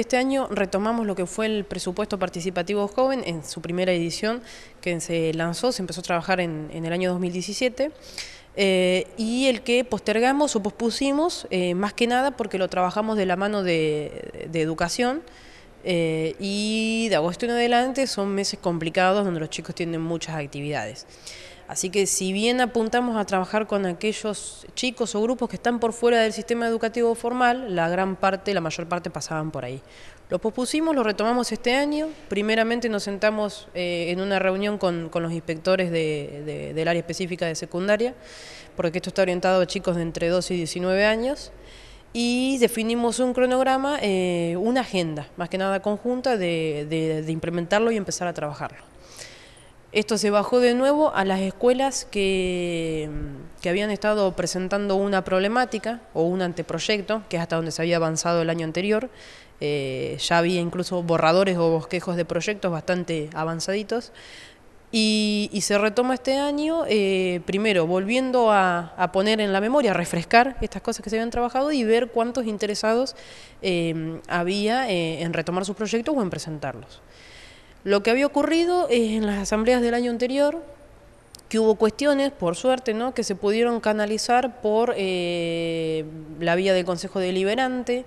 Este año retomamos lo que fue el presupuesto participativo joven en su primera edición que se lanzó, se empezó a trabajar en, el año 2017. Eh, y el que postergamos o pospusimos, eh, más que nada porque lo trabajamos de la mano de, educación, eh, y de agosto en adelante son meses complicados donde los chicos tienen muchas actividades. Así que si bien apuntamos a trabajar con aquellos chicos o grupos que están por fuera del sistema educativo formal, la gran parte, la mayor parte pasaban por ahí. Lo pospusimos, lo retomamos este año. Primeramente nos sentamos eh, en una reunión con, los inspectores del área específica de secundaria, porque esto está orientado a chicos de entre 12 y 19 años y definimos un cronograma, eh, una agenda, más que nada conjunta, de implementarlo y empezar a trabajarlo. Esto se bajó de nuevo a las escuelas que, habían estado presentando una problemática o un anteproyecto, que es hasta donde se había avanzado el año anterior. Eh, ya había incluso borradores o bosquejos de proyectos bastante avanzaditos. Y, se retoma este año, eh, primero volviendo a, poner en la memoria, a refrescar estas cosas que se habían trabajado y ver cuántos interesados eh, había en retomar sus proyectos o en presentarlos. Lo que había ocurrido en las asambleas del año anterior, que hubo cuestiones, por suerte, ¿no? que se pudieron canalizar por eh, la vía del Consejo Deliberante,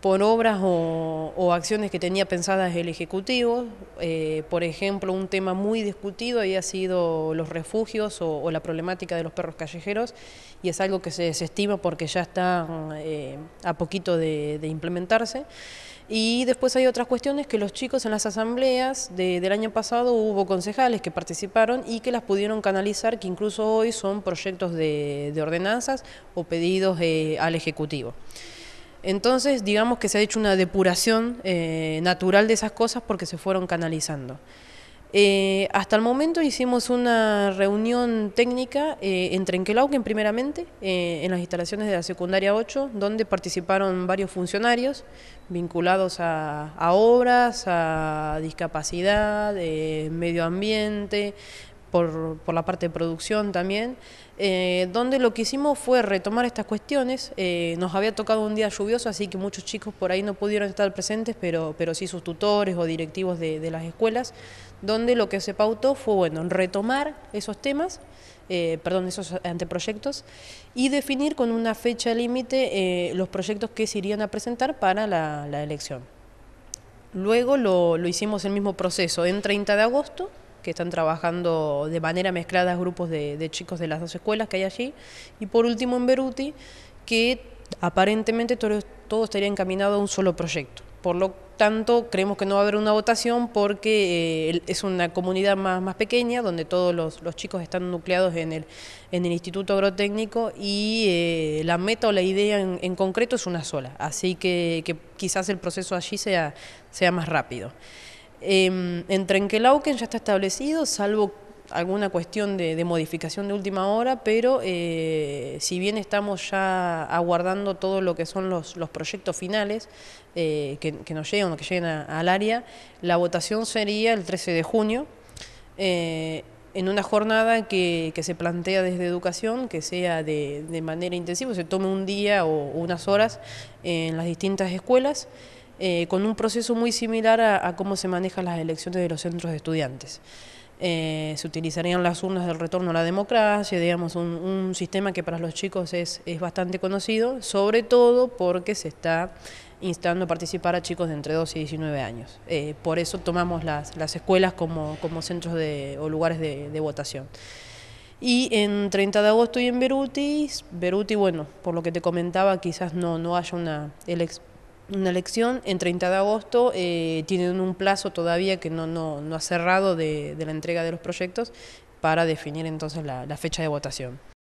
por obras o, acciones que tenía pensadas el Ejecutivo. Eh, por ejemplo, un tema muy discutido había sido los refugios o, la problemática de los perros callejeros y es algo que se desestima porque ya está eh, a poquito de, implementarse. Y después hay otras cuestiones que los chicos en las asambleas del año pasado hubo concejales que participaron y que las pudieron canalizar, que incluso hoy son proyectos de, ordenanzas o pedidos eh, al Ejecutivo. Entonces, digamos que se ha hecho una depuración eh, natural de esas cosas porque se fueron canalizando. Eh, hasta el momento hicimos una reunión técnica entre eh, en Trenquelauquen primeramente, en las instalaciones de la secundaria 8, donde participaron varios funcionarios vinculados a, a obras, a discapacidad, medio ambiente, por, la parte de producción también, eh, donde lo que hicimos fue retomar estas cuestiones. Eh, nos había tocado un día lluvioso, así que muchos chicos por ahí no pudieron estar presentes, pero, sí sus tutores o directivos de, las escuelas, donde lo que se pautó fue, bueno, retomar esos temas, eh, perdón, esos anteproyectos, y definir con una fecha límite los proyectos que se irían a presentar para la, la elección. Luego lo, lo hicimos el mismo proceso en 30 de agosto, que están trabajando de manera mezclada grupos de, chicos de las dos escuelas que hay allí. Y por último en Beruti, que aparentemente todo, estaría encaminado a un solo proyecto. Por lo tanto, creemos que no va a haber una votación porque eh, es una comunidad más, pequeña, donde todos los, chicos están nucleados en el, Instituto Agrotécnico y eh, la meta o la idea en, concreto es una sola. Así que, quizás el proceso allí sea, sea más rápido. Eh, en Trenquelauquen ya está establecido, salvo alguna cuestión de, modificación de última hora, pero eh, si bien estamos ya aguardando todo lo que son los, proyectos finales eh, que, nos lleguen, o que lleguen al área, la votación sería el 13 de junio. Eh, en una jornada que, se plantea desde educación, que sea de manera intensiva, se tome un día o unas horas en las distintas escuelas. Eh, con un proceso muy similar a, cómo se manejan las elecciones de los centros de estudiantes. Eh, se utilizarían las urnas del retorno a la democracia, digamos, un, sistema que para los chicos es, bastante conocido, sobre todo porque se está instando a participar a chicos de entre 12 y 19 años. Eh, por eso tomamos las, escuelas como, centros de, o lugares de, votación. Y en 30 de agosto y en Beruti, Beruti, bueno, por lo que te comentaba, quizás no, no haya una, una elección. En 30 de agosto eh, tienen un plazo todavía que no, no, no ha cerrado de, la entrega de los proyectos para definir entonces la fecha de votación.